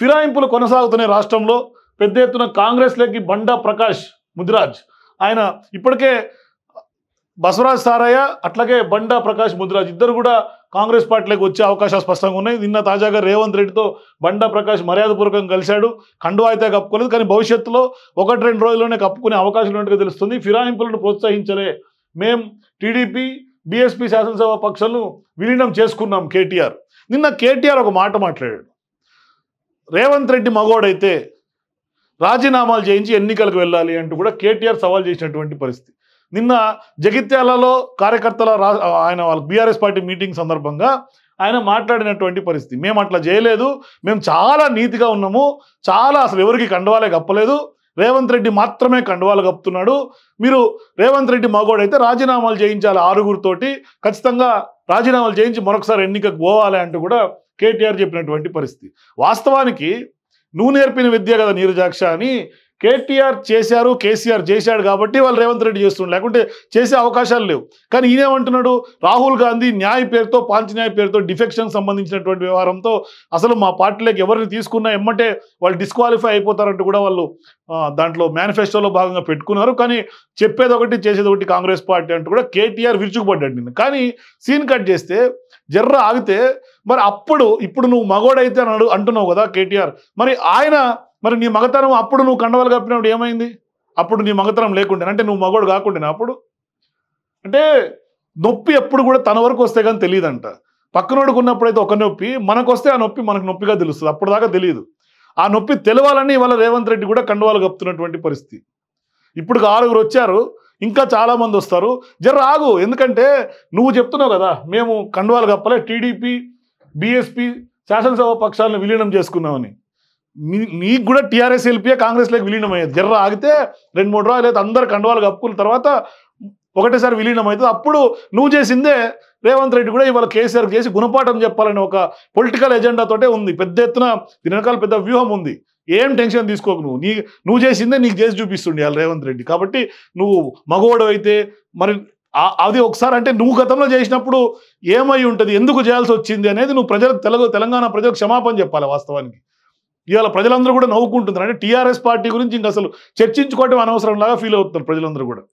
ఫిరాయింపులు కొనసాగుతున్నాయి రాష్ట్రంలో పెద్ద ఎత్తున కాంగ్రెస్ లెక్కి బండా ప్రకాష్ ముదిరాజ్ ఆయన ఇప్పటికే బసవరాజ్ సారయ్య అట్లాగే బండా ప్రకాష్ ముదిరాజ్ ఇద్దరు కూడా కాంగ్రెస్ పార్టీలోకి వచ్చే అవకాశాలు స్పష్టంగా ఉన్నాయి నిన్న తాజాగా రేవంత్ రెడ్డితో బండా ప్రకాష్ మర్యాదపూర్వకంగా కలిశాడు కండువా అయితే కప్పుకోలేదు కానీ భవిష్యత్తులో ఒకటి రెండు రోజుల్లోనే కప్పుకునే అవకాశాలు ఉన్నట్టుగా తెలుస్తుంది ఫిరాయింపులను ప్రోత్సహించలే మేం టీడీపీ బీఎస్పీ శాసనసభ పక్షాలను విలీనం చేసుకున్నాం కేటీఆర్ నిన్న కేటీఆర్ ఒక మాట మాట్లాడాడు రేవంత్ రెడ్డి మగోడైతే రాజీనామాలు చేయించి ఎన్నికలకు వెళ్ళాలి అంటూ కూడా కేటీఆర్ సవాల్ చేసినటువంటి పరిస్థితి నిన్న జగిత్యాలలో కార్యకర్తల ఆయన వాళ్ళ బీఆర్ఎస్ పార్టీ మీటింగ్ సందర్భంగా ఆయన మాట్లాడినటువంటి పరిస్థితి మేము అట్లా చేయలేదు మేము చాలా నీతిగా ఉన్నాము చాలా అసలు ఎవరికి కండవాలే కప్పలేదు రేవంత్ రెడ్డి మాత్రమే కండువాలు కప్పుతున్నాడు మీరు రేవంత్ రెడ్డి మగోడైతే రాజీనామాలు చేయించాలి ఆరుగురితోటి ఖచ్చితంగా రాజీనామాలు చేయించి మరొకసారి ఎన్నికకు పోవాలి అంటూ కూడా కేటీఆర్ చెప్పినటువంటి పరిస్థితి వాస్తవానికి నువ్వు నేర్పిన విద్య కదా నీరు అని కేటీఆర్ చేశారు కేసీఆర్ చేశాడు కాబట్టి వాళ్ళు రేవంత్ రెడ్డి చేస్తుండే లేకుంటే చేసే అవకాశాలు లేవు కానీ ఈయనేమంటున్నాడు రాహుల్ గాంధీ న్యాయ పేరుతో పాంచ న్యాయ పేరుతో డిఫెక్షన్ సంబంధించినటువంటి వ్యవహారంతో అసలు మా పార్టీలోకి ఎవరిని తీసుకున్నా ఎమ్మంటే వాళ్ళు డిస్క్వాలిఫై అయిపోతారంటూ కూడా వాళ్ళు దాంట్లో మేనిఫెస్టోలో భాగంగా పెట్టుకున్నారు కానీ చెప్పేది ఒకటి చేసేది ఒకటి కాంగ్రెస్ పార్టీ అంటూ కూడా కేటీఆర్ విరుచుకుపడ్డాడు నిన్ను కానీ సీన్ కట్ చేస్తే జర్ర ఆగితే మరి అప్పుడు ఇప్పుడు నువ్వు మగోడైతే అని అంటున్నావు కదా కేటీఆర్ మరి ఆయన మరి నీ మగతనం అప్పుడు నువ్వు కండవలు కప్పినప్పుడు ఏమైంది అప్పుడు నీ మగతనం లేకుండా అంటే నువ్వు మగోడు కాకుండా అప్పుడు అంటే నొప్పి ఎప్పుడు కూడా తన వరకు వస్తే కానీ తెలియదంట పక్కనోడికి ఉన్నప్పుడైతే ఒక నొప్పి మనకు వస్తే ఆ నొప్పి మనకు నొప్పిగా తెలుస్తుంది అప్పుడు దాకా తెలియదు ఆ నొప్పి తెలవాలని ఇవాళ రేవంత్ రెడ్డి కూడా కండువాలు కప్పుతున్నటువంటి పరిస్థితి ఇప్పుడు ఆరుగురు వచ్చారు ఇంకా చాలామంది వస్తారు జర రాగు ఎందుకంటే నువ్వు చెప్తున్నావు కదా మేము కండువాలు కప్పలే టీడీపీ బీఎస్పీ శాసనసభ పక్షాలను విలీనం చేసుకున్నామని నీకు కూడా టీఆర్ఎస్ వెళ్ళిపోయే కాంగ్రెస్లోకి విలీనం అయ్యేది జర్ర ఆగితే రెండు మూడు రోజులు అయితే అందరు కండవాలు కప్పుకున్న తర్వాత ఒకటేసారి విలీనం అవుతుంది అప్పుడు నువ్వు చేసిందే రేవంత్ రెడ్డి కూడా ఇవాళ కేసీఆర్ చేసి గుణపాఠం చెప్పాలని ఒక పొలిటికల్ ఎజెండాతోటే ఉంది పెద్ద ఎత్తున దీని పెద్ద వ్యూహం ఉంది ఏం టెన్షన్ తీసుకోకు నువ్వు నీ నువ్వు చేసిందే నీకు చేసి చూపిస్తుండే వాళ్ళు రేవంత్ రెడ్డి కాబట్టి నువ్వు మగవాడు అయితే మరి అది ఒకసారి అంటే నువ్వు గతంలో చేసినప్పుడు ఏమై ఉంటుంది ఎందుకు చేయాల్సి వచ్చింది అనేది నువ్వు ప్రజలకు తెలంగాణ ప్రజలకు క్షమాపణ చెప్పాలి వాస్తవానికి ఇవాళ ప్రజలందరూ కూడా నవ్వుకుంటున్నారు అంటే టీఆర్ఎస్ పార్టీ గురించి ఇంకా అసలు చర్చించుకోవటం అనవసరం లాగా ఫీల్ అవుతున్నారు ప్రజలందరూ కూడా